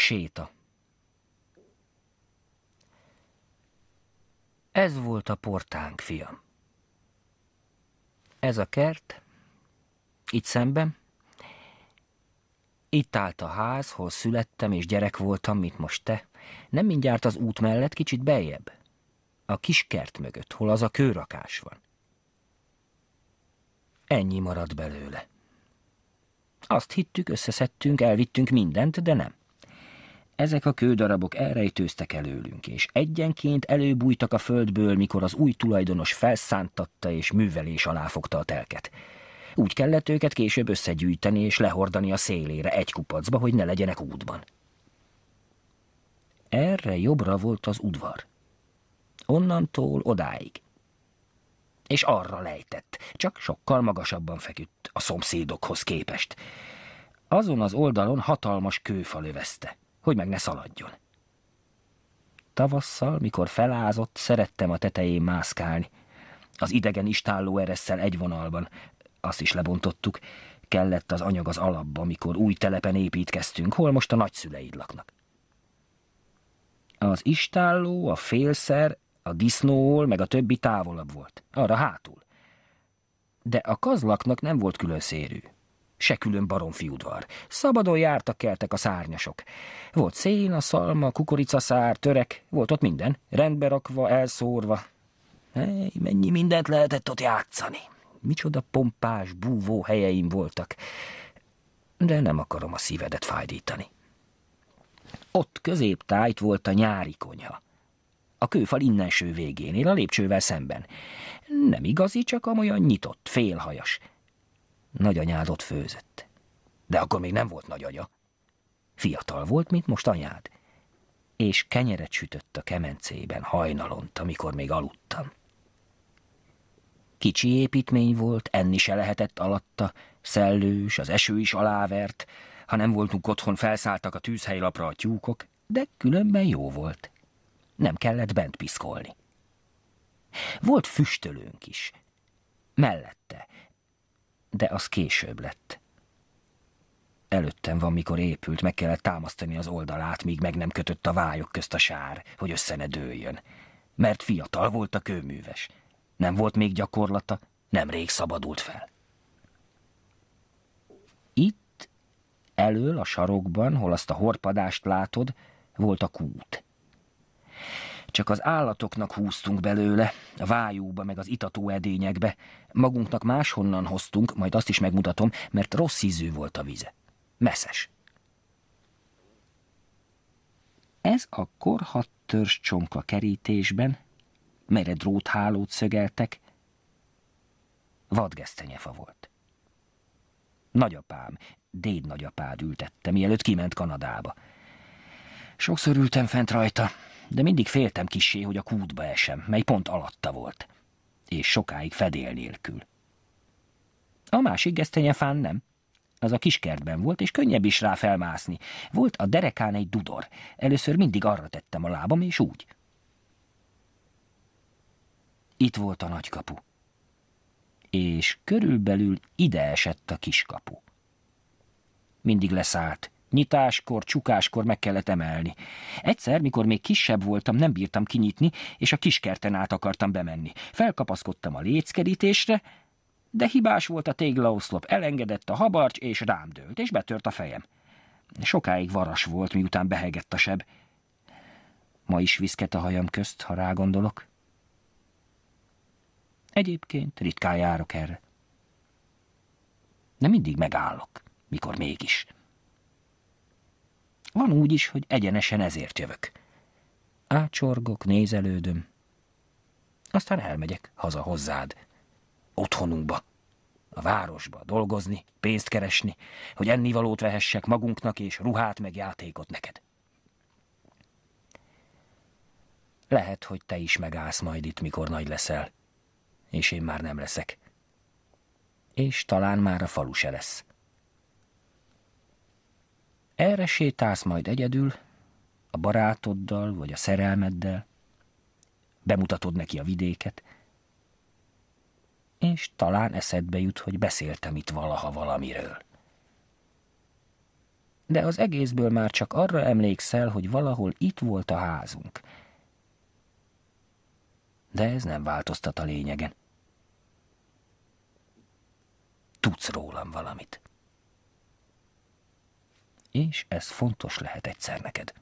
Séta. Ez volt a portánk, fiam. Ez a kert, itt szemben, itt állt a ház, hol születtem és gyerek voltam, mint most te. Nem mindjárt az út mellett, kicsit beljebb. A kis kert mögött, hol az a kőrakás van. Ennyi maradt belőle. Azt hittük, összeszedtünk, elvittünk mindent, de nem. Ezek a kődarabok elrejtőztek előlünk, és egyenként előbújtak a földből, mikor az új tulajdonos felszántatta és művelés alá fogta a telket. Úgy kellett őket később összegyűjteni és lehordani a szélére egy kupacba, hogy ne legyenek útban. Erre jobbra volt az udvar. Onnantól odáig. És arra lejtett, csak sokkal magasabban feküdt a szomszédokhoz képest. Azon az oldalon hatalmas kőfa lövezte hogy meg ne szaladjon. Tavasszal, mikor felázott, szerettem a tetején mászkálni. Az idegen istálló eresszel egy vonalban, azt is lebontottuk, kellett az anyag az alapba, mikor új telepen építkeztünk, hol most a nagyszüleid laknak. Az istálló, a félszer, a disznóól, meg a többi távolabb volt, arra hátul. De a kazlaknak nem volt külön szérű se külön baromfi udvar. Szabadon jártak keltek a szárnyasok. Volt a szalma, kukoricaszár, törek, volt ott minden, rendbe rakva, elszórva. Hely, mennyi mindent lehetett ott játszani. Micsoda pompás, búvó helyeim voltak. De nem akarom a szívedet fájdítani. Ott középtájt volt a nyári konyha. A kőfal innenső végénél, a lépcsővel szemben. Nem igazi, csak amolyan nyitott, félhajas. Nagyanyád ott főzött. De akkor még nem volt nagyanya. Fiatal volt, mint most anyád. És kenyeret sütött a kemencében hajnalont, amikor még aludtam. Kicsi építmény volt, enni se lehetett alatta, szellős, az eső is alávert, ha nem voltunk otthon, felszálltak a tűzhelylapra a tyúkok, de különben jó volt. Nem kellett bent piszkolni. Volt füstölőnk is. Mellette de az később lett. Előttem van, mikor épült, meg kellett támasztani az oldalát, míg meg nem kötött a vályok közt a sár, hogy össze ne dőljön. Mert fiatal volt a kőműves. Nem volt még gyakorlata, nem rég szabadult fel. Itt, elől a sarokban, hol azt a horpadást látod, volt a kút. Csak az állatoknak húztunk belőle, a vájúba meg az itató edényekbe. Magunknak máshonnan hoztunk, majd azt is megmutatom, mert rossz ízű volt a vize. Meszes. Ez akkor hat törzs csonka kerítésben, melyre dróthálót szögeltek, vadgesztenyefa volt. Nagyapám, déd nagyapád ültette, mielőtt kiment Kanadába. Sokszor ültem fent rajta, de mindig féltem kisé, hogy a kútba esem, mely pont alatta volt, és sokáig fedél nélkül. A másik gesztenyefán nem. Az a kiskertben volt, és könnyebb is rá felmászni. Volt a derekán egy dudor. Először mindig arra tettem a lábam, és úgy. Itt volt a nagykapu. És körülbelül ide esett a kiskapu. Mindig leszállt, Nyitáskor, csukáskor meg kellett emelni. Egyszer, mikor még kisebb voltam, nem bírtam kinyitni, és a kiskerten át akartam bemenni. Felkapaszkodtam a léckerítésre, de hibás volt a téglaoszlop, elengedett a habarcs, és rám dőlt, és betört a fejem. Sokáig varas volt, miután behegett a seb. Ma is viszket a hajam közt, ha rágondolok. Egyébként ritkán járok erre. De mindig megállok, mikor mégis. Van úgy is, hogy egyenesen ezért jövök. Ácsorgok, nézelődöm. Aztán elmegyek haza hozzád. Otthonunkba. A városba dolgozni, pénzt keresni, hogy ennivalót vehessek magunknak, és ruhát meg játékot neked. Lehet, hogy te is megállsz majd itt, mikor nagy leszel, és én már nem leszek. És talán már a falu se lesz. Erre sétálsz majd egyedül, a barátoddal vagy a szerelmeddel, bemutatod neki a vidéket, és talán eszedbe jut, hogy beszéltem itt valaha valamiről. De az egészből már csak arra emlékszel, hogy valahol itt volt a házunk. De ez nem változtat a lényegen. Tudsz rólam valamit és ez fontos lehet egyszer neked.